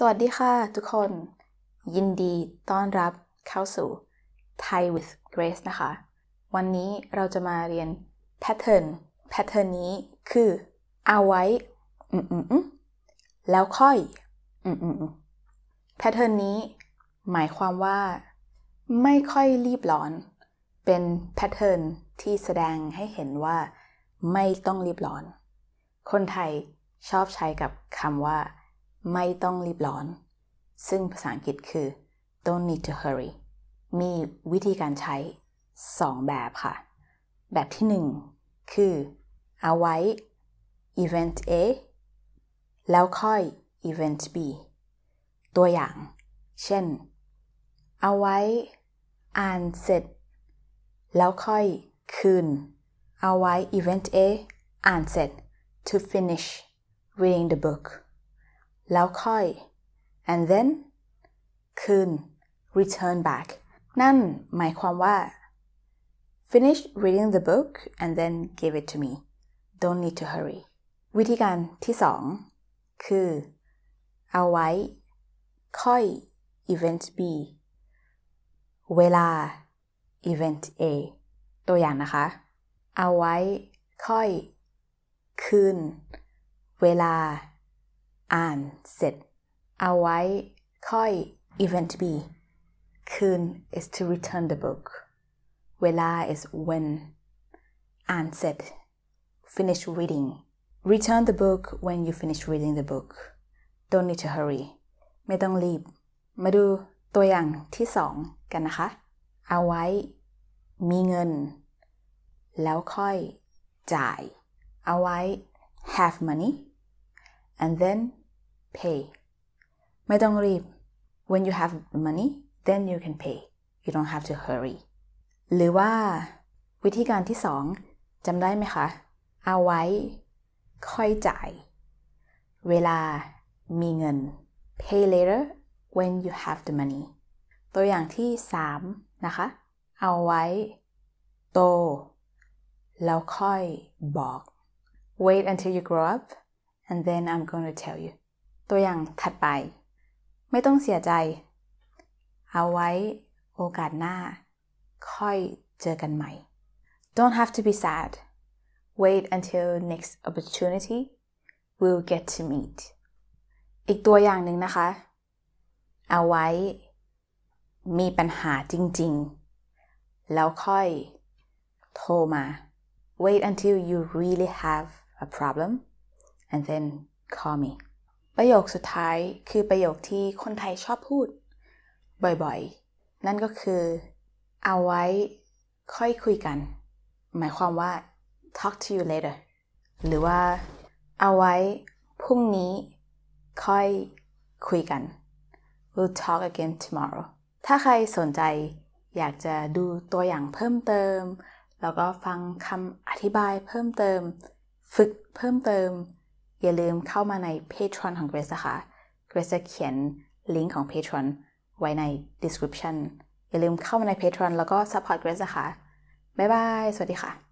สวัสดีค่ะทุกคน ยินดีต้อนรับเข้าสู่ Thai with Grace นะคะ วันนี้เราจะมาเรียน pattern pattern นี้คือเอาไว้อือแล้วค่อยอืมอืม pattern นี้หมายความว่าไม่ค่อยรีบร้อน เป็น pattern ที่แสดงให้เห็นว่า ไม่ต้องรีบร้อน คนไทยชอบใช้กับคำว่าไม่ต้องรีบร้อน ซึ่งภาษาอังกฤษคือ don't need to hurry มีวิธีการใช้ 2 แบบค่ะ แบบที่1คือ เอาไว้ event A แล้วค่อย event B ตัวอย่าง เช่น เอาไว้อ่านเสร็จ แล้วค่อยคืน เอาไว้ event A อ่านเสร็จ to finish reading the book แล้วค่อย and then คืน return back นั่นหมายความว่า finish reading the book and then give it to me don't need to hurry วิธีการที่สองคือ เอาไว้ ค่อย event B เวลา event A ตัวอย่างนะคะ เอาไว้ค่อย คืน เวลาอ่านเสร็จเอาไว้ค่อย event B คืน is to return the book เวลา is when อ่านเสร็จ finish reading return the book when you finish reading the book don't need to hurry ไม่ต้องรีบ มาดูตัวอย่างที่สองกันนะคะ เอาไว้ มีเงิน แล้วค่อย จ่าย เอาไว้ have money and then pay ไม่ต้องรีบ when you have money then you can pay you don't have to hurry หรือว่าวิธีการที่สองจำได้ไหมคะ เอาไว้ค่อยจ่าย เวลามีเงิน pay later when you have the money ตัวอย่างที่3นะคะเอาไว้โต แล้วค่อยบอก wait until you grow up and then I'm going to tell you ตัวอย่างถัดไป ไม่ต้องเสียใจ เอาไว้โอกาสหน้า ค่อยเจอกันใหม่ Don't have to be sad wait until next opportunity we'll get to meet อีกตัวอย่างหนึ่งนะคะ เอาไว้ มีปัญหาจริงๆ แล้วค่อย โทรมา wait until you really have a problem and then call me ประโยคสุดท้ายคือประโยคที่คนไทยชอบพูด บ่อยๆ นั่นก็คือ เอาไว้ค่อยคุยกัน หมายความว่า talk to you later หรือว่า เอาไว้พรุ่งนี้ค่อยคุยกัน we'll talk again tomorrow ถ้าใครสนใจอยากจะดูตัวอย่างเพิ่มเติม แล้วก็ฟังคำอธิบายเพิ่มเติม ฝึกเพิ่มเติมอย่าลืมเข้ามาใน Patreon ของ Grace นะคะ Grace จะเขียนลิงก์ของ Patreon ไว้ใน description อย่าลืมเข้ามาใน Patreon แล้วก็ support Grace นะคะ บ๊ายบาย สวัสดีค่ะ